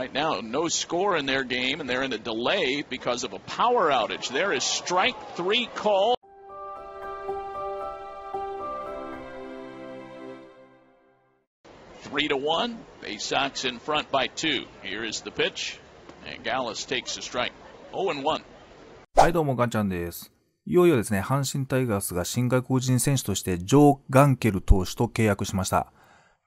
Right now, no score in their game, and they're in a delay because of a power outage. There is strike three call. Three to one. Bay Sox in front by two. Here is the pitch, and Gallus takes a strike. 0 and 1. はいどうも、ガンちゃんです。いよいよですね、阪神タイガースが新外国人選手としてジョー・ガンケル投手と契約しました。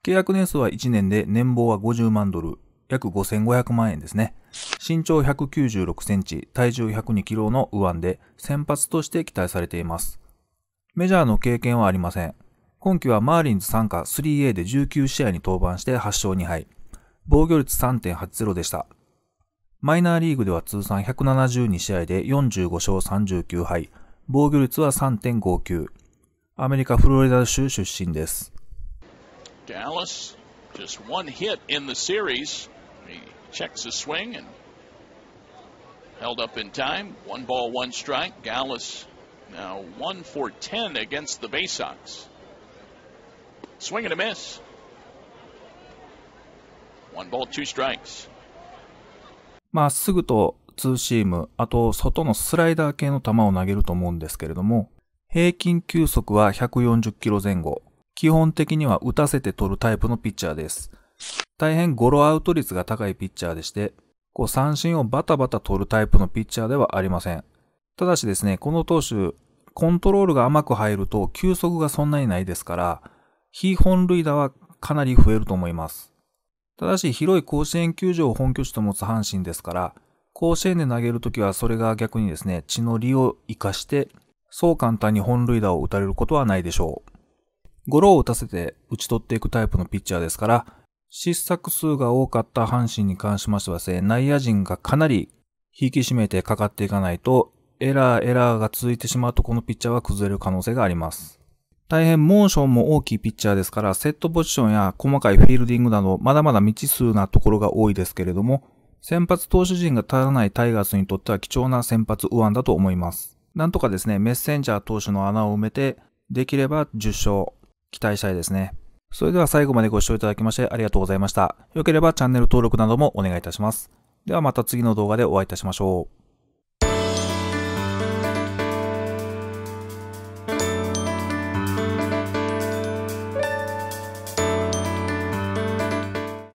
契約年数は1年で年俸は50万ドル、約5500万円ですね。身長196センチ、体重102キロの右腕で、先発として期待されています。メジャーの経験はありません。今季はマーリンズ参加 3A で19試合に登板して8勝2敗。防御率3.80でした。マイナーリーグでは通算172試合で45勝39敗。防御率は3.59。アメリカ・フロリダ州出身です。Dallas, just one hit in the series. He checks his swing and held up in time. One ball, one strike. Gallus now one for 10 against the Bay Sox. Swing and a miss. One ball, two strikes. まっすぐとツーシーム、あと外のスライダー系の球を投げると思うんですけれども、平均球速は140キロ前後。基本的には打たせて取るタイプのピッチャーです。大変ゴロアウト率が高いピッチャーでして、こう三振をバタバタ取るタイプのピッチャーではありません。ただしですね、この投手、コントロールが甘く入ると球速がそんなにないですから、非本塁打はかなり増えると思います。ただし広い甲子園球場を本拠地と持つ阪神ですから、甲子園で投げるときはそれが逆にですね、血の利を活かして、そう簡単に本塁打を打たれることはないでしょう。ゴロを打たせて打ち取っていくタイプのピッチャーですから、失策数が多かった阪神に関しましてはですね、内野陣がかなり引き締めてかかっていかないと、エラー、エラーが続いてしまうと、このピッチャーは崩れる可能性があります。大変モーションも大きいピッチャーですから、セットポジションや細かいフィールディングなど、まだまだ未知数なところが多いですけれども、先発投手陣が足らないタイガースにとっては貴重な先発右腕だと思います。なんとかですね、メッセンジャー投手の穴を埋めて、できれば10勝、期待したいですね。それでは最後までご視聴いただきましてありがとうございました。よければチャンネル登録などもお願いいたします。ではまた次の動画でお会いいたしましょう。